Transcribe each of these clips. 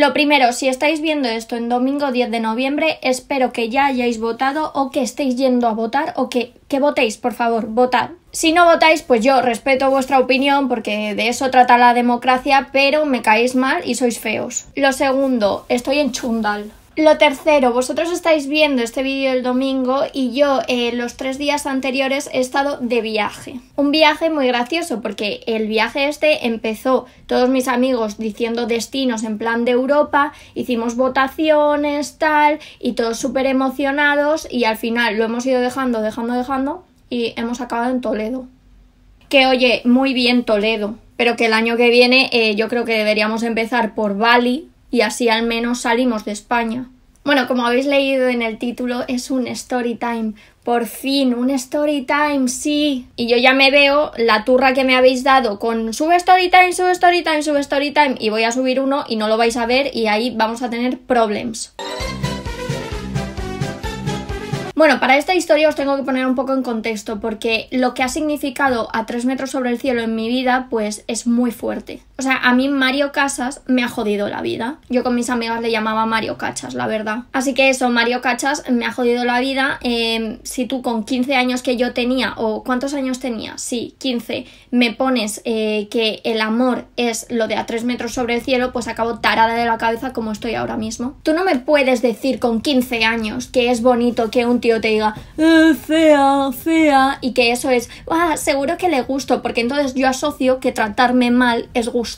Lo primero, si estáis viendo esto en domingo 10 de noviembre, espero que ya hayáis votado o que estéis yendo a votar o que, que votéis, por favor, votad. Si no votáis, pues yo respeto vuestra opinión porque de eso trata la democracia, pero me caéis mal y sois feos. Lo segundo, estoy en chundal. Lo tercero, vosotros estáis viendo este vídeo el domingo y yo eh, los tres días anteriores he estado de viaje. Un viaje muy gracioso porque el viaje este empezó todos mis amigos diciendo destinos en plan de Europa, hicimos votaciones, tal, y todos súper emocionados y al final lo hemos ido dejando, dejando, dejando y hemos acabado en Toledo. Que oye, muy bien Toledo, pero que el año que viene eh, yo creo que deberíamos empezar por Bali y así al menos salimos de España. Bueno, como habéis leído en el título, es un story time. Por fin, un story time, sí. Y yo ya me veo la turra que me habéis dado con sube story time, sube story time, sube story time y voy a subir uno y no lo vais a ver y ahí vamos a tener problemas. Bueno, para esta historia os tengo que poner un poco en contexto porque lo que ha significado a 3 metros sobre el cielo en mi vida pues es muy fuerte. O sea, a mí Mario Casas me ha jodido la vida. Yo con mis amigas le llamaba Mario Cachas, la verdad. Así que eso, Mario Cachas me ha jodido la vida. Em, si tú con 15 años que yo tenía, o ¿cuántos años tenía? Sí, 15, me pones eh, que el amor es lo de a 3 metros sobre el cielo, pues acabo tarada de la cabeza como estoy ahora mismo. Tú no me puedes decir con 15 años que es bonito que un tío te diga, eh, fea, fea, y que eso es, ah, seguro que le gusto, porque entonces yo asocio que tratarme mal es gusto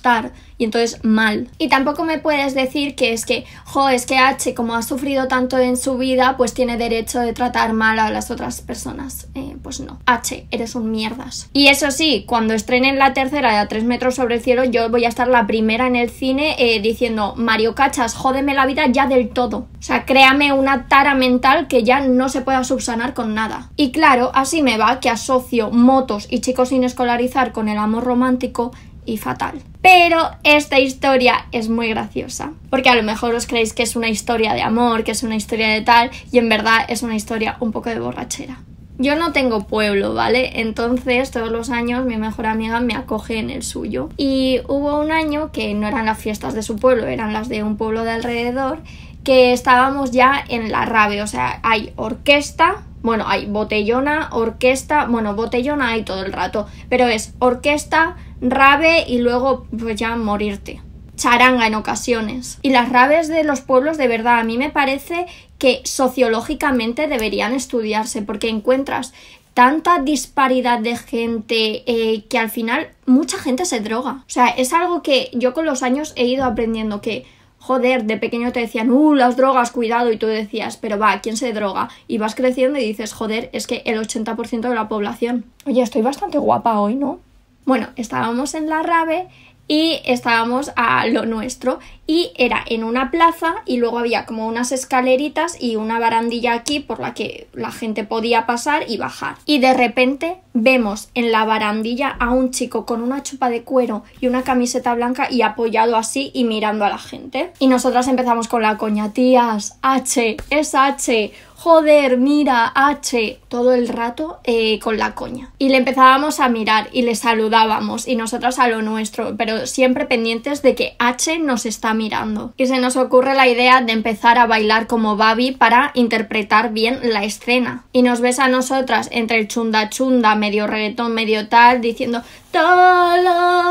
y entonces mal. Y tampoco me puedes decir que es que, jo, es que H, como ha sufrido tanto en su vida, pues tiene derecho de tratar mal a las otras personas. Eh, pues no. H, eres un mierdas. Y eso sí, cuando estrenen la tercera de A tres metros sobre el cielo, yo voy a estar la primera en el cine eh, diciendo, Mario Cachas, jódeme la vida ya del todo. O sea, créame una tara mental que ya no se pueda subsanar con nada. Y claro, así me va que asocio motos y chicos sin escolarizar con el amor romántico y fatal. Pero esta historia es muy graciosa, porque a lo mejor os creéis que es una historia de amor, que es una historia de tal, y en verdad es una historia un poco de borrachera. Yo no tengo pueblo, ¿vale? Entonces todos los años mi mejor amiga me acoge en el suyo. Y hubo un año que no eran las fiestas de su pueblo, eran las de un pueblo de alrededor, que estábamos ya en la rave, o sea, hay orquesta, bueno, hay botellona, orquesta, bueno, botellona hay todo el rato, pero es orquesta, rave y luego pues ya morirte. Charanga en ocasiones. Y las rabes de los pueblos, de verdad, a mí me parece que sociológicamente deberían estudiarse, porque encuentras tanta disparidad de gente eh, que al final mucha gente se droga. O sea, es algo que yo con los años he ido aprendiendo que joder, de pequeño te decían, uh, las drogas, cuidado, y tú decías, pero va, ¿quién se droga? Y vas creciendo y dices, joder, es que el 80% de la población. Oye, estoy bastante guapa hoy, ¿no? Bueno, estábamos en la rave y estábamos a lo nuestro y era en una plaza y luego había como unas escaleritas y una barandilla aquí por la que la gente podía pasar y bajar. Y de repente vemos en la barandilla a un chico con una chupa de cuero y una camiseta blanca y apoyado así y mirando a la gente. Y nosotras empezamos con la coña, tías, H, es H, joder, mira, H, todo el rato eh, con la coña. Y le empezábamos a mirar y le saludábamos y nosotras a lo nuestro, pero siempre pendientes de que H nos está mirando. Y se nos ocurre la idea de empezar a bailar como Babi para interpretar bien la escena. Y nos ves a nosotras entre el chunda chunda, medio reggaetón, medio tal, diciendo todo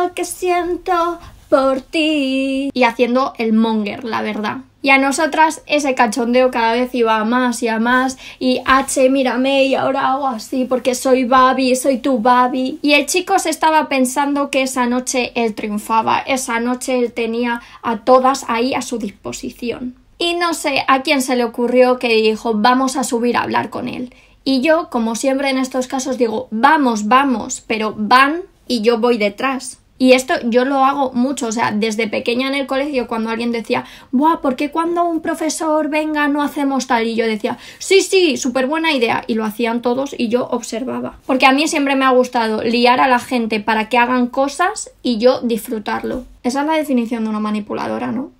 lo que siento por ti. Y haciendo el monger, la verdad. Y a nosotras ese cachondeo cada vez iba a más y a más. Y H, mírame, y ahora hago así porque soy Babi, soy tu Babi. Y el chico se estaba pensando que esa noche él triunfaba, esa noche él tenía a todas ahí a su disposición. Y no sé a quién se le ocurrió que dijo, vamos a subir a hablar con él. Y yo, como siempre en estos casos, digo, vamos, vamos, pero van y yo voy detrás. Y esto yo lo hago mucho, o sea, desde pequeña en el colegio cuando alguien decía, Buah, ¿por qué cuando un profesor venga no hacemos tal? Y yo decía, sí, sí, súper buena idea. Y lo hacían todos y yo observaba. Porque a mí siempre me ha gustado liar a la gente para que hagan cosas y yo disfrutarlo. Esa es la definición de una manipuladora, ¿no?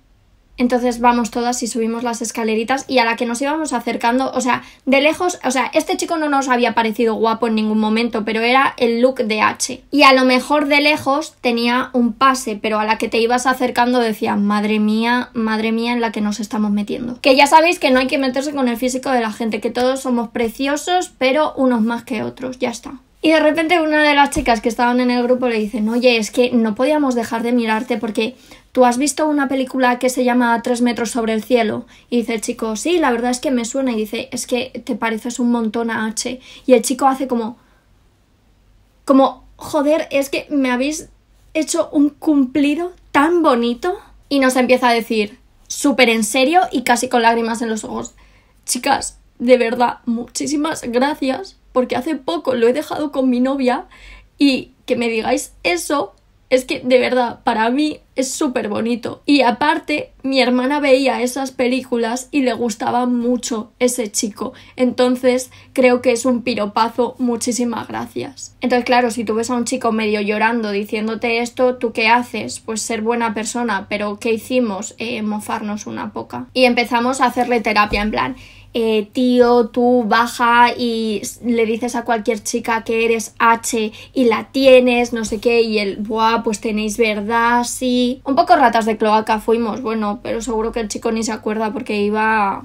Entonces vamos todas y subimos las escaleritas y a la que nos íbamos acercando, o sea, de lejos, o sea, este chico no nos había parecido guapo en ningún momento, pero era el look de H. Y a lo mejor de lejos tenía un pase, pero a la que te ibas acercando decía, madre mía, madre mía en la que nos estamos metiendo. Que ya sabéis que no hay que meterse con el físico de la gente, que todos somos preciosos, pero unos más que otros, ya está. Y de repente una de las chicas que estaban en el grupo le dice, oye, es que no podíamos dejar de mirarte porque ¿tú has visto una película que se llama Tres metros sobre el cielo? Y dice el chico, sí, la verdad es que me suena. Y dice, es que te pareces un montón a H. Y el chico hace como, como, joder, es que me habéis hecho un cumplido tan bonito. Y nos empieza a decir, súper en serio y casi con lágrimas en los ojos, chicas, de verdad, muchísimas gracias, porque hace poco lo he dejado con mi novia y que me digáis eso, es que de verdad, para mí es súper bonito. Y aparte, mi hermana veía esas películas y le gustaba mucho ese chico. Entonces, creo que es un piropazo, muchísimas gracias. Entonces, claro, si tú ves a un chico medio llorando diciéndote esto, ¿tú qué haces? Pues ser buena persona, pero ¿qué hicimos? Eh, mofarnos una poca. Y empezamos a hacerle terapia en plan. Eh, tío, tú baja y le dices a cualquier chica que eres H y la tienes, no sé qué, y el, buah, pues tenéis verdad, sí, un poco ratas de cloaca fuimos, bueno, pero seguro que el chico ni se acuerda porque iba...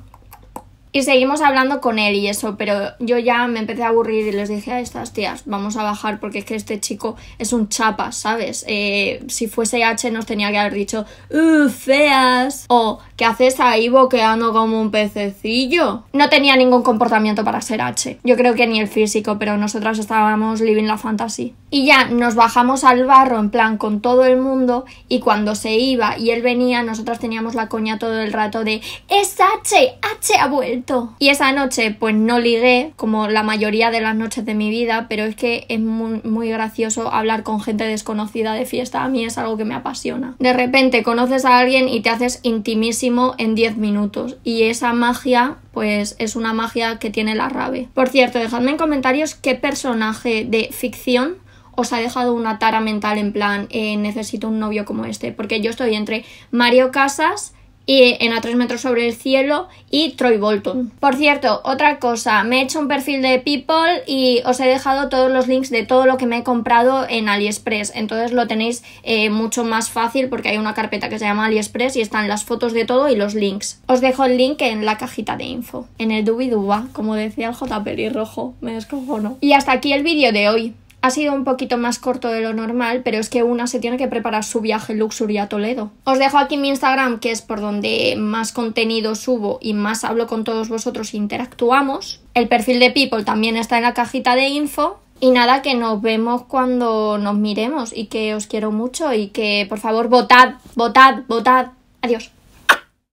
Y seguimos hablando con él y eso, pero yo ya me empecé a aburrir y les dije a estas tías, vamos a bajar porque es que este chico es un chapa, ¿sabes? Eh, si fuese H nos tenía que haber dicho, ¡uh, feas! O ¿Qué haces ahí boqueando como un pececillo? No tenía ningún comportamiento para ser H. Yo creo que ni el físico, pero nosotras estábamos living la fantasy. Y ya nos bajamos al barro en plan con todo el mundo y cuando se iba y él venía, nosotras teníamos la coña todo el rato de ¡Es H! ¡H ha vuelto! Y esa noche pues no ligué, como la mayoría de las noches de mi vida, pero es que es muy, muy gracioso hablar con gente desconocida de fiesta. A mí es algo que me apasiona. De repente conoces a alguien y te haces intimísimo en 10 minutos y esa magia pues es una magia que tiene la rave. Por cierto, dejadme en comentarios qué personaje de ficción os ha dejado una tara mental en plan eh, necesito un novio como este, porque yo estoy entre Mario Casas, y en A 3 metros sobre el cielo y Troy Bolton. Mm. Por cierto, otra cosa, me he hecho un perfil de People y os he dejado todos los links de todo lo que me he comprado en AliExpress, entonces lo tenéis eh, mucho más fácil porque hay una carpeta que se llama AliExpress y están las fotos de todo y los links. Os dejo el link en la cajita de info, en el dubiduba, como decía el J rojo, me descojono. Y hasta aquí el vídeo de hoy. Ha sido un poquito más corto de lo normal, pero es que una se tiene que preparar su viaje Luxury a Toledo. Os dejo aquí mi Instagram, que es por donde más contenido subo y más hablo con todos vosotros e interactuamos. El perfil de People también está en la cajita de info. Y nada, que nos vemos cuando nos miremos y que os quiero mucho y que por favor votad, votad, votad. Adiós.